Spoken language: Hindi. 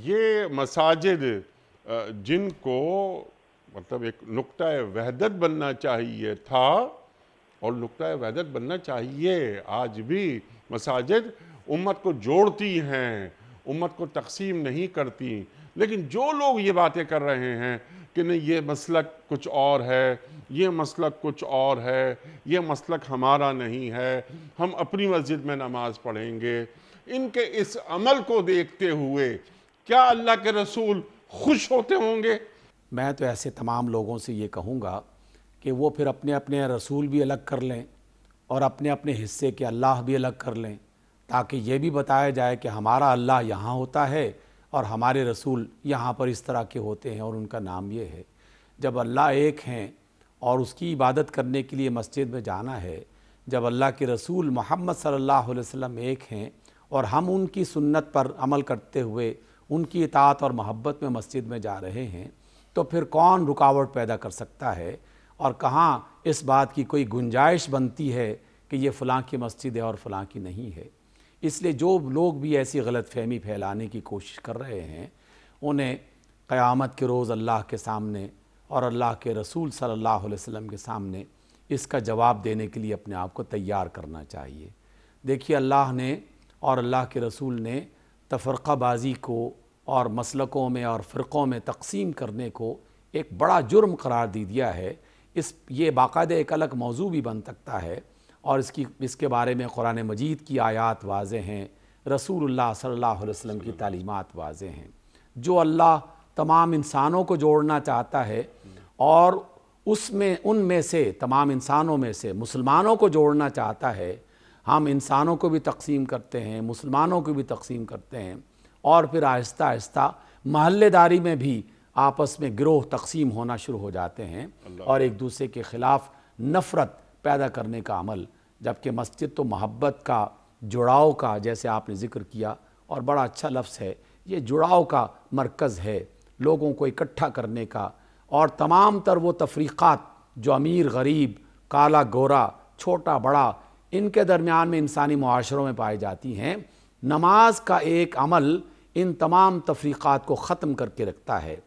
ये मसाजिद जिनको मतलब एक नुक़ वहदत बनना चाहिए था और नुकता वहदत बनना चाहिए आज भी मसाजिद उम्मत को जोड़ती हैं उम्मत को तकसीम नहीं करती लेकिन जो लोग ये बातें कर रहे हैं कि नहीं ये मसलक कुछ और है ये मसलक कुछ और है ये मसलक हमारा नहीं है हम अपनी मस्जिद में नमाज़ पढ़ेंगे इनके इस अमल को देखते हुए क्या अल्लाह के रसूल खुश होते होंगे मैं तो ऐसे तमाम लोगों से ये कहूँगा कि वो फिर अपने अपने रसूल भी अलग कर लें और अपने अपने हिस्से के अल्लाह भी अलग कर लें ताकि ये भी बताया जाए कि हमारा अल्लाह यहाँ होता है और हमारे रसूल यहाँ पर इस तरह के होते हैं और उनका नाम ये है जब अल्लाह एक हैं और उसकी इबादत करने के लिए मस्जिद में जाना है जब अल्लाह के रसूल मोहम्मद सल्लल्लाहु अलैहि वसल्लम एक हैं और हम उनकी सुन्नत पर अमल करते हुए उनकी इतात और मोहब्बत में मस्जिद में जा रहे हैं तो फिर कौन रुकावट पैदा कर सकता है और कहाँ इस बात की कोई गुंजाइश बनती है कि ये फ़लाँ की मस्जिद है और फ़लाँ की नहीं है इसलिए जो लोग भी ऐसी गलत फहमी फैलाने की कोशिश कर रहे हैं उन्हें क़यामत के रोज़ अल्लाह के सामने और अल्लाह के रसूल सल्लल्लाहु अलैहि वसल्लम के सामने इसका जवाब देने के लिए अपने आप को तैयार करना चाहिए देखिए अल्लाह ने और अल्लाह के रसूल ने तफरक़ाबाजी को और मसलकों में और फ़िरक़ों में तकसीम करने को एक बड़ा जुर्म करार दे दिया है इस ये बाकायदा एक अलग मौजू भी बन सकता है और इसकी इसके बारे में कुरान मजीद की आयात वाज हैं रसूल सल्ला वसम की तलीमत वाज हैं जो अल्लाह तमाम इंसानों को जोड़ना चाहता है और उसमें उन में से तमाम इंसानों में से मुसलमानों को जोड़ना चाहता है हम इंसानों को भी तकसीम करते हैं मुसलमानों को भी तकसीम करते हैं और फिर आहिस्ता आहिस्ता महल्लेदारी में भी आपस में ग्रोह तकसीम होना शुरू हो जाते हैं और एक दूसरे के ख़िलाफ़ नफ़रत पैदा करने का अमल जबकि मस्जिद तो मोहब्बत का जुड़ाव का जैसे आपने ज़िक्र किया और बड़ा अच्छा लफ्ज़ है ये जुड़ाव का मरकज़ है लोगों को इकट्ठा करने का और तमाम तर वो तफरीक़ात जो अमीर गरीब काला गोरा छोटा बड़ा इनके दरमियान में इंसानी माशरों में पाई जाती हैं नमाज का एक अमल इन तमाम तफरीक़ात को ख़त्म करके रखता है